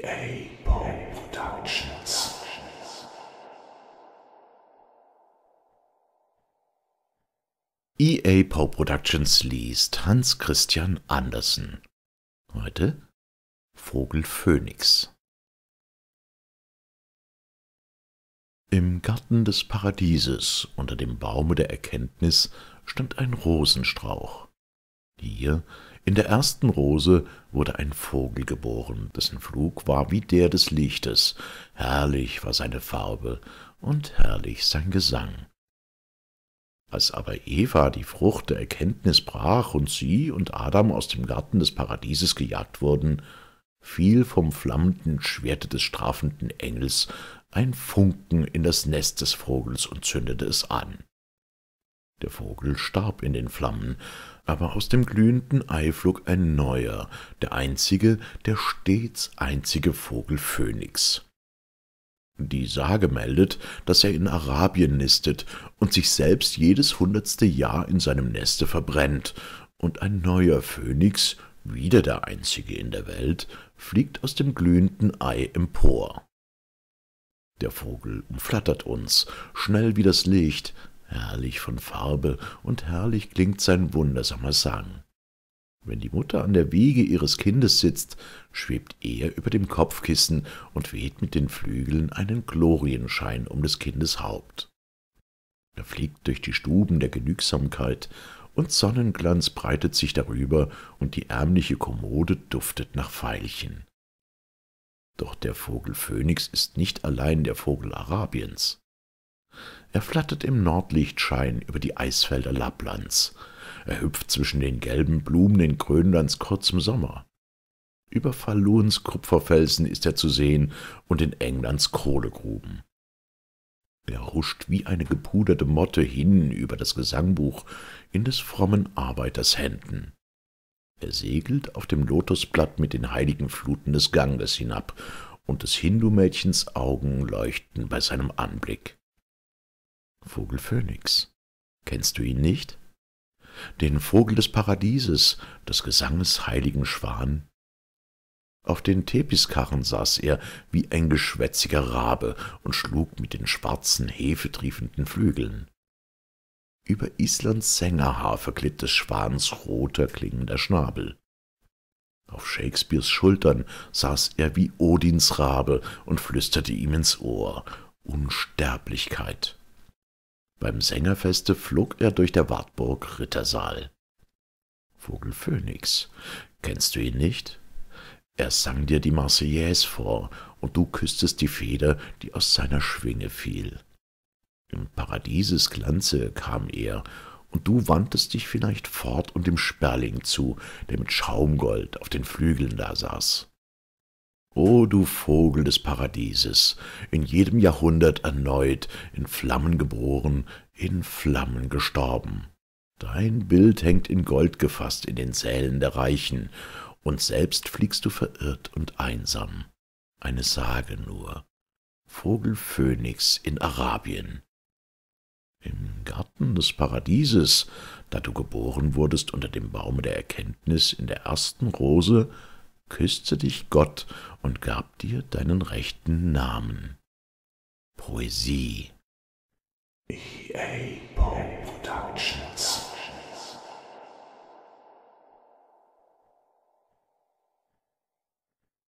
GA Productions. EA Poe Productions liest Hans Christian Andersen. Heute Vogel Phönix. Im Garten des Paradieses unter dem Baume der Erkenntnis stand ein Rosenstrauch. Hier in der ersten Rose wurde ein Vogel geboren, dessen Flug war wie der des Lichtes, herrlich war seine Farbe und herrlich sein Gesang. Als aber Eva die Frucht der Erkenntnis brach und sie und Adam aus dem Garten des Paradieses gejagt wurden, fiel vom flammenden Schwerte des strafenden Engels ein Funken in das Nest des Vogels und zündete es an. Der Vogel starb in den Flammen, aber aus dem glühenden Ei flog ein neuer, der einzige, der stets einzige Vogel Phönix. Die Sage meldet, dass er in Arabien nistet und sich selbst jedes hundertste Jahr in seinem Neste verbrennt, und ein neuer Phönix, wieder der einzige in der Welt, fliegt aus dem glühenden Ei empor. Der Vogel umflattert uns, schnell wie das Licht, herrlich von Farbe und herrlich klingt sein wundersamer Sang. Wenn die Mutter an der Wiege ihres Kindes sitzt, schwebt er über dem Kopfkissen und weht mit den Flügeln einen Glorienschein um des Kindes Haupt. Er fliegt durch die Stuben der Genügsamkeit, und Sonnenglanz breitet sich darüber, und die ärmliche Kommode duftet nach Veilchen. Doch der Vogel Phönix ist nicht allein der Vogel Arabiens. Er flattert im Nordlichtschein über die Eisfelder Lapplands. Er hüpft zwischen den gelben Blumen in Grönlands kurzem Sommer. Über Falluns Kupferfelsen ist er zu sehen und in Englands Kohlegruben. Er huscht wie eine gepuderte Motte hin über das Gesangbuch in des frommen Arbeiters Händen. Er segelt auf dem Lotusblatt mit den heiligen Fluten des Ganges hinab, und des Hindumädchens Augen leuchten bei seinem Anblick. Vogel Phönix. Kennst du ihn nicht? Den Vogel des Paradieses, des Gesanges heiligen Schwan. Auf den Tepiskarren saß er wie ein geschwätziger Rabe und schlug mit den schwarzen, hefetriefenden Flügeln. Über Islands Sängerhaar verglitt des Schwans roter klingender Schnabel. Auf Shakespeares Schultern saß er wie Odins Rabe und flüsterte ihm ins Ohr Unsterblichkeit. Beim Sängerfeste flog er durch der Wartburg Rittersaal. Vogel Phönix, kennst du ihn nicht? Er sang dir die Marseillaise vor, und du küßtest die Feder, die aus seiner Schwinge fiel. Im Paradieses Glanze kam er, und du wandtest dich vielleicht fort und dem Sperling zu, der mit Schaumgold auf den Flügeln da saß. O du Vogel des Paradieses, in jedem Jahrhundert erneut, in Flammen geboren, in Flammen gestorben. Dein Bild hängt in Gold gefasst in den Sälen der Reichen, und selbst fliegst du verirrt und einsam. Eine Sage nur. Vogel Phönix in Arabien. Im Garten des Paradieses, da du geboren wurdest unter dem Baume der Erkenntnis in der ersten Rose, küßte dich Gott und gab dir deinen rechten Namen. Poesie. E. A. Poe.